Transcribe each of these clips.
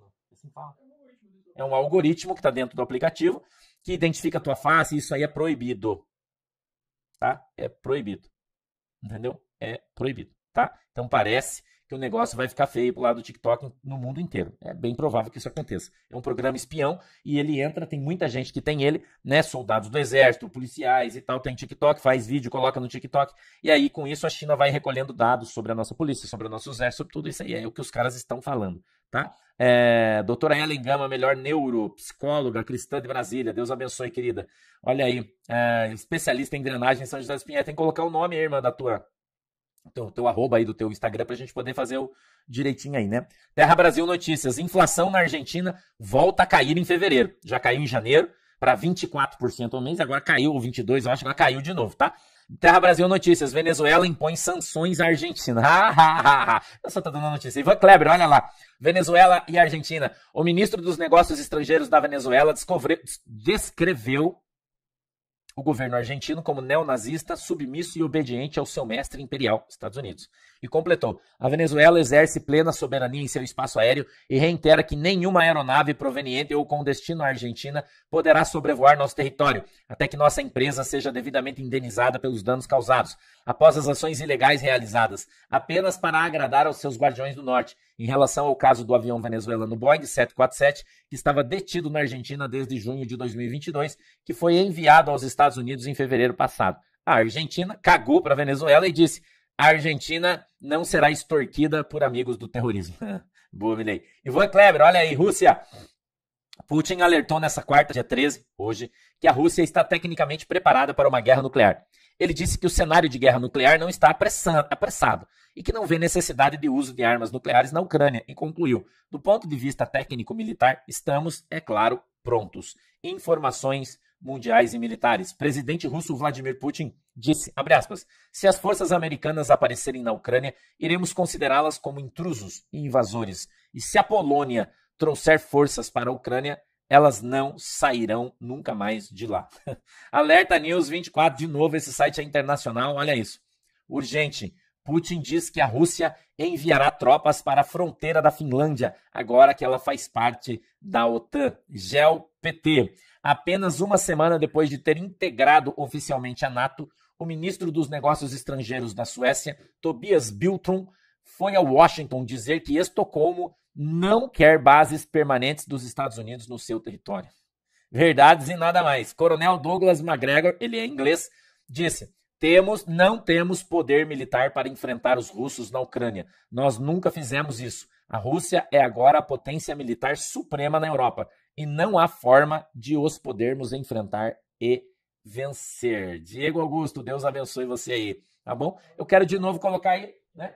Né? Assim é, é um algoritmo que está dentro do aplicativo que identifica a tua face. Isso aí é proibido. Tá? É proibido. Entendeu? É proibido. Tá? Então parece que o negócio vai ficar feio pro lado do TikTok no mundo inteiro. É bem provável que isso aconteça. É um programa espião e ele entra, tem muita gente que tem ele, né? Soldados do exército, policiais e tal, tem TikTok, faz vídeo, coloca no TikTok. E aí, com isso, a China vai recolhendo dados sobre a nossa polícia, sobre o nosso exército, sobre tudo isso aí. É o que os caras estão falando, tá? É, doutora Ellen Gama, melhor neuropsicóloga cristã de Brasília. Deus abençoe, querida. Olha aí, é, especialista em drenagem em São José dos Pinhais. Tem que colocar o nome, irmã, da tua teu, teu arroba aí do teu Instagram para a gente poder fazer o direitinho aí, né? Terra Brasil Notícias. Inflação na Argentina volta a cair em fevereiro. Já caiu em janeiro para 24% ao mês, agora caiu 22, eu acho que agora caiu de novo, tá? Terra Brasil Notícias. Venezuela impõe sanções à Argentina. Eu só tô dando notícia. Ivan Kleber, olha lá. Venezuela e Argentina. O ministro dos Negócios Estrangeiros da Venezuela descreveu o governo argentino como neonazista, submisso e obediente ao seu mestre imperial, Estados Unidos. E completou: a Venezuela exerce plena soberania em seu espaço aéreo e reitera que nenhuma aeronave proveniente ou com destino à Argentina poderá sobrevoar nosso território, até que nossa empresa seja devidamente indenizada pelos danos causados após as ações ilegais realizadas apenas para agradar aos seus guardiões do norte, em relação ao caso do avião venezuelano Boeing 747, que estava detido na Argentina desde junho de 2022, que foi enviado aos Estados Unidos em fevereiro passado. A Argentina cagou para a Venezuela e disse: a Argentina não será extorquida por amigos do terrorismo. Boa, Milei. Ivan Kleber, olha aí, Rússia. Putin alertou nessa quarta, dia 13, hoje, que a Rússia está tecnicamente preparada para uma guerra nuclear ele disse que o cenário de guerra nuclear não está apressado e que não vê necessidade de uso de armas nucleares na Ucrânia e concluiu: do ponto de vista técnico-militar, estamos, é claro, prontos. Informações mundiais e militares. Presidente russo Vladimir Putin disse, aspas, se as forças americanas aparecerem na Ucrânia, iremos considerá-las como intrusos e invasores. E se a Polônia trouxer forças para a Ucrânia, elas não sairão nunca mais de lá. Alerta News 24, de novo, esse site é internacional, olha isso. Urgente. Putin diz que a Rússia enviará tropas para a fronteira da Finlândia, agora que ela faz parte da OTAN. Gel PT. Apenas uma semana depois de ter integrado oficialmente a NATO, o ministro dos Negócios Estrangeiros da Suécia, Tobias Biltrum, foi a Washington dizer que Estocolmo não quer bases permanentes dos Estados Unidos no seu território. Verdades e nada mais. Coronel Douglas MacGregor, ele é inglês, disse: temos, não temos poder militar para enfrentar os russos na Ucrânia. Nós nunca fizemos isso. A Rússia é agora a potência militar suprema na Europa e não há forma de os podermos enfrentar e vencer. Diego Augusto, Deus abençoe você aí, tá bom? Eu quero de novo colocar aí, né?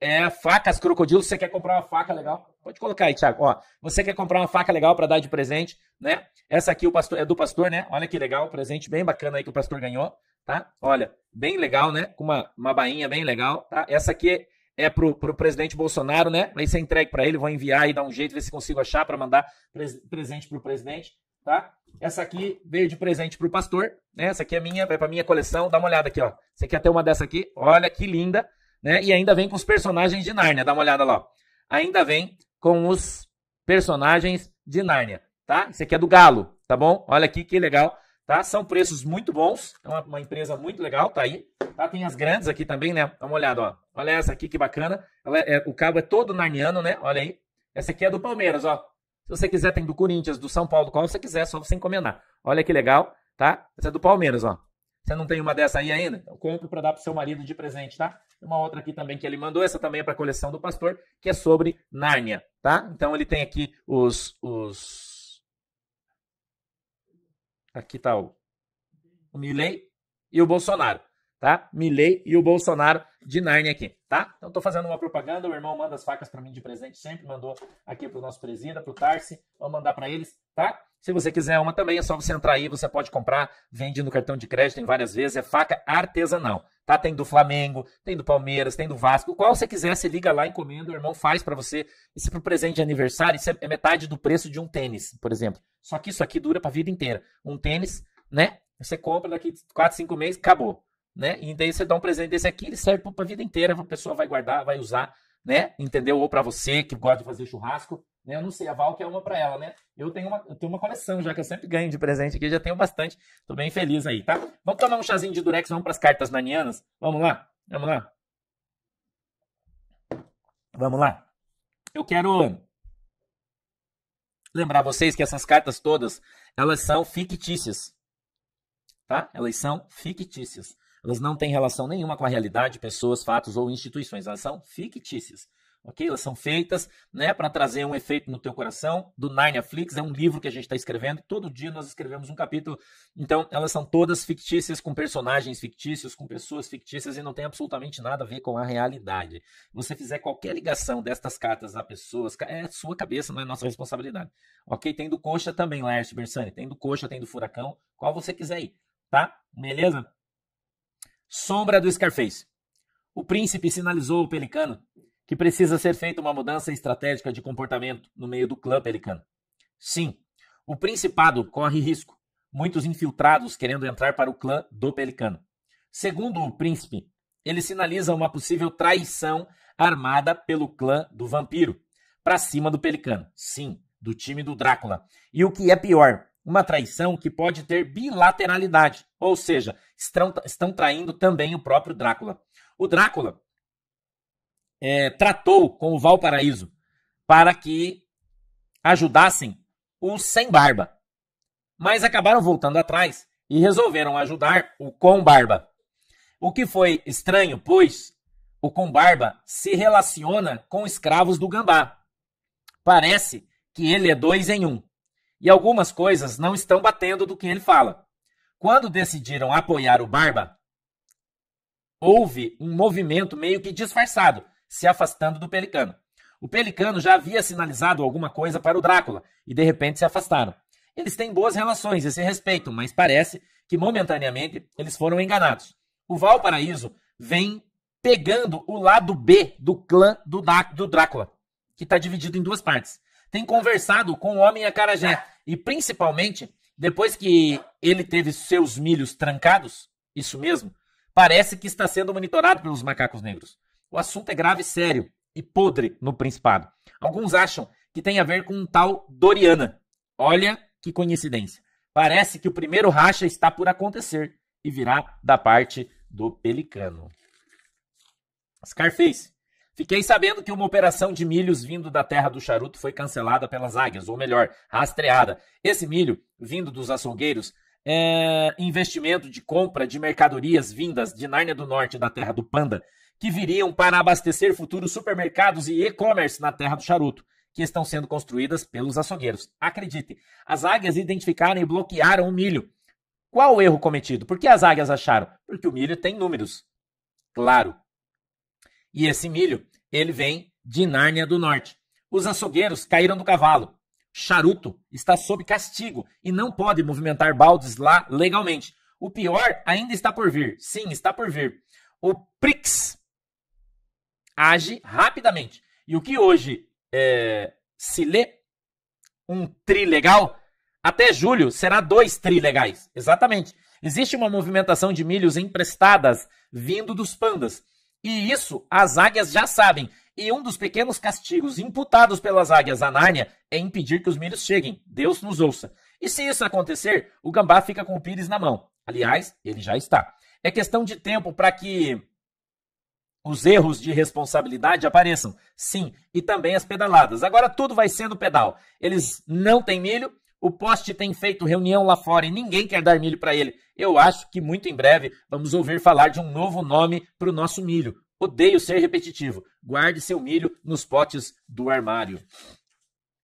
é facas crocodilo. Você quer comprar uma faca legal? Pode colocar aí, Thiago. Ó, você quer comprar uma faca legal para dar de presente, né? Essa aqui o pastor é do pastor, né? Olha que legal, presente bem bacana aí que o pastor ganhou, tá? Olha, bem legal, né? Com uma, uma bainha bem legal, tá? Essa aqui é pro, pro presidente Bolsonaro, né? Aí você entregue para ele, vou enviar e dar um jeito, ver se consigo achar para mandar presente presente pro presidente, tá? Essa aqui veio de presente pro pastor, né? Essa aqui é minha, vai pra minha coleção. Dá uma olhada aqui, ó. Você quer ter uma dessa aqui? Olha que linda né? E ainda vem com os personagens de Nárnia, dá uma olhada lá. Ainda vem com os personagens de Nárnia, tá? Esse aqui é do Galo, tá bom? Olha aqui que legal, tá? São preços muito bons, é uma, uma empresa muito legal, tá aí. Tá? Tem as grandes aqui também, né? Dá uma olhada, ó. Olha essa aqui que bacana. É, é, o cabo é todo narniano, né? Olha aí. Essa aqui é do Palmeiras, ó. Se você quiser, tem do Corinthians, do São Paulo, qual você quiser, é só você encomendar. Olha que legal, tá? Essa é do Palmeiras, ó. Você não tem uma dessa aí ainda? Então compre para dar para seu marido de presente, tá? Uma outra aqui também que ele mandou, essa também é para a coleção do pastor, que é sobre Nárnia, tá? Então ele tem aqui os. os... Aqui tá o, o Milley e o Bolsonaro tá? Milley e o Bolsonaro de Narnia aqui, tá? Então tô fazendo uma propaganda, o irmão manda as facas para mim de presente, sempre mandou aqui pro nosso presida, pro Tarsi, vou mandar para eles, tá? Se você quiser uma também, é só você entrar aí, você pode comprar, vende no cartão de crédito em várias vezes, é faca artesanal, tá? Tem do Flamengo, tem do Palmeiras, tem do Vasco, qual você quiser, você liga lá, encomenda, o irmão faz para você. Esse pro presente de aniversário, isso é, é metade do preço de um tênis, por exemplo. Só que isso aqui dura para vida inteira. Um tênis, né? Você compra daqui 4, 5 meses, acabou né? E daí você dá um presente desse aqui, ele serve para a vida inteira, a pessoa vai guardar, vai usar, né? Entendeu? Ou para você que gosta de fazer churrasco, né? Eu não sei, a Val quer uma para ela, né? Eu tenho uma, eu tenho uma coleção já que eu sempre ganho de presente aqui, já tenho bastante. Tô bem feliz aí, tá? Vamos tomar um chazinho de Durex, vamos para as cartas nanianas. Vamos lá. Vamos lá. Vamos lá. Eu quero lembrar vocês que essas cartas todas, elas são fictícias. Tá? Elas são fictícias. Elas não têm relação nenhuma com a realidade, pessoas, fatos ou instituições. Elas são fictícias. Ok? Elas são feitas né, para trazer um efeito no teu coração. Do Nine Flix é um livro que a gente está escrevendo. Todo dia nós escrevemos um capítulo. Então, elas são todas fictícias, com personagens fictícios, com pessoas fictícias e não tem absolutamente nada a ver com a realidade. Você fizer qualquer ligação destas cartas a pessoas, é sua cabeça, não é nossa responsabilidade. Ok? Tem do Coxa também, Laércio Bersani. Tem do Coxa, tem do Furacão. Qual você quiser ir. Tá? Beleza? Sombra do Scarface. O príncipe sinalizou ao pelicano que precisa ser feita uma mudança estratégica de comportamento no meio do clã pelicano. Sim, o principado corre risco. Muitos infiltrados querendo entrar para o clã do pelicano. Segundo o príncipe, ele sinaliza uma possível traição armada pelo clã do vampiro para cima do pelicano. Sim, do time do Drácula. E o que é pior, uma traição que pode ter bilateralidade, ou seja, estão, estão traindo também o próprio Drácula. O Drácula é, tratou com o Valparaíso para que ajudassem o sem barba, mas acabaram voltando atrás e resolveram ajudar o com barba. O que foi estranho, pois o com barba se relaciona com escravos do gambá. Parece que ele é dois em um. E algumas coisas não estão batendo do que ele fala. Quando decidiram apoiar o Barba, houve um movimento meio que disfarçado, se afastando do Pelicano. O Pelicano já havia sinalizado alguma coisa para o Drácula e de repente se afastaram. Eles têm boas relações e se respeitam, mas parece que momentaneamente eles foram enganados. O Valparaíso vem pegando o lado B do clã do, da, do Drácula, que está dividido em duas partes. Tem conversado com o Homem Acarajé, e principalmente, depois que ele teve seus milhos trancados, isso mesmo, parece que está sendo monitorado pelos macacos negros. O assunto é grave, sério e podre no Principado. Alguns acham que tem a ver com um tal Doriana. Olha que coincidência. Parece que o primeiro racha está por acontecer e virá da parte do Pelicano. Scarface. Fiquei sabendo que uma operação de milhos vindo da terra do charuto foi cancelada pelas águias, ou melhor, rastreada. Esse milho, vindo dos açougueiros, é investimento de compra de mercadorias vindas de Nárnia do Norte, da terra do Panda, que viriam para abastecer futuros supermercados e e-commerce na terra do charuto, que estão sendo construídas pelos açougueiros. Acredite, as águias identificaram e bloquearam o milho. Qual o erro cometido? Por que as águias acharam? Porque o milho tem números. Claro, e esse milho, ele vem de Nárnia do Norte. Os açougueiros caíram do cavalo. Charuto está sob castigo e não pode movimentar baldes lá legalmente. O pior ainda está por vir. Sim, está por vir. O Prix age rapidamente. E o que hoje é, se lê um tri legal, até julho será dois tri legais. Exatamente. Existe uma movimentação de milhos emprestadas vindo dos pandas. E isso as águias já sabem. E um dos pequenos castigos imputados pelas águias à Nárnia é impedir que os milhos cheguem. Deus nos ouça. E se isso acontecer, o gambá fica com o pires na mão. Aliás, ele já está. É questão de tempo para que os erros de responsabilidade apareçam. Sim, e também as pedaladas. Agora tudo vai sendo pedal. Eles não têm milho, o poste tem feito reunião lá fora e ninguém quer dar milho para ele eu acho que muito em breve vamos ouvir falar de um novo nome para o nosso milho. Odeio ser repetitivo. Guarde seu milho nos potes do armário.